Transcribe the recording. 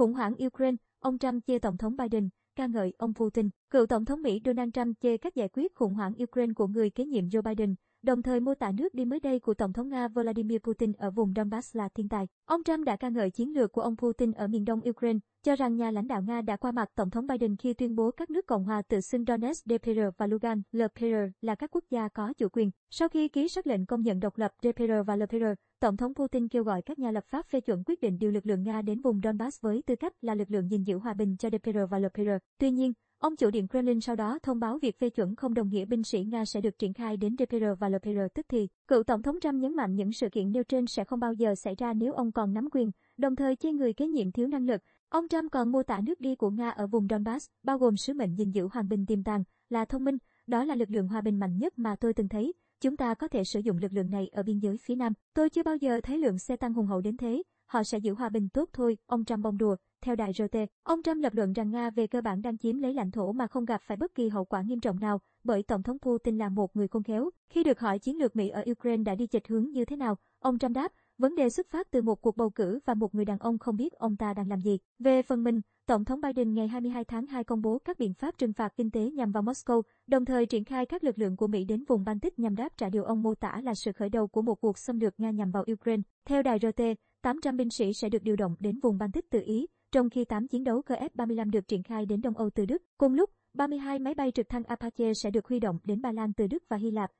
Khủng hoảng Ukraine, ông Trump chê Tổng thống Biden, ca ngợi ông Putin. Cựu Tổng thống Mỹ Donald Trump chê các giải quyết khủng hoảng Ukraine của người kế nhiệm Joe Biden, đồng thời mô tả nước đi mới đây của Tổng thống Nga Vladimir Putin ở vùng Donbass là thiên tài. Ông Trump đã ca ngợi chiến lược của ông Putin ở miền đông Ukraine, cho rằng nhà lãnh đạo Nga đã qua mặt Tổng thống Biden khi tuyên bố các nước Cộng hòa tự xưng Donetsk DPR và Lugansk LPR là các quốc gia có chủ quyền. Sau khi ký sắc lệnh công nhận độc lập DPR và LPR, Tổng thống Putin kêu gọi các nhà lập pháp phê chuẩn quyết định điều lực lượng Nga đến vùng Donbass với tư cách là lực lượng gìn giữ hòa bình cho DPR và LPR. Tuy nhiên, Ông chủ Điện Kremlin sau đó thông báo việc phê chuẩn không đồng nghĩa binh sĩ Nga sẽ được triển khai đến DPR và LPR tức thì. Cựu Tổng thống Trump nhấn mạnh những sự kiện nêu trên sẽ không bao giờ xảy ra nếu ông còn nắm quyền, đồng thời chê người kế nhiệm thiếu năng lực. Ông Trump còn mô tả nước đi của Nga ở vùng Donbass, bao gồm sứ mệnh gìn giữ hòa bình tiềm tàng, là thông minh, đó là lực lượng hòa bình mạnh nhất mà tôi từng thấy. Chúng ta có thể sử dụng lực lượng này ở biên giới phía Nam. Tôi chưa bao giờ thấy lượng xe tăng hùng hậu đến thế họ sẽ giữ hòa bình tốt thôi, ông Trump bông đùa. Theo đài RT, ông Trump lập luận rằng Nga về cơ bản đang chiếm lấy lãnh thổ mà không gặp phải bất kỳ hậu quả nghiêm trọng nào, bởi Tổng thống Putin là một người khôn khéo. Khi được hỏi chiến lược Mỹ ở Ukraine đã đi chệch hướng như thế nào, ông Trump đáp, vấn đề xuất phát từ một cuộc bầu cử và một người đàn ông không biết ông ta đang làm gì. Về phần mình, Tổng thống Biden ngày 22 tháng 2 công bố các biện pháp trừng phạt kinh tế nhằm vào Moscow, đồng thời triển khai các lực lượng của Mỹ đến vùng Baltic nhằm đáp trả điều ông mô tả là sự khởi đầu của một cuộc xâm lược Nga nhằm vào Ukraine. Theo đài RT, 800 binh sĩ sẽ được điều động đến vùng Baltic từ Ý, trong khi 8 chiến đấu cơ F-35 được triển khai đến Đông Âu từ Đức. Cùng lúc, 32 máy bay trực thăng Apache sẽ được huy động đến Ba Lan từ Đức và Hy Lạp.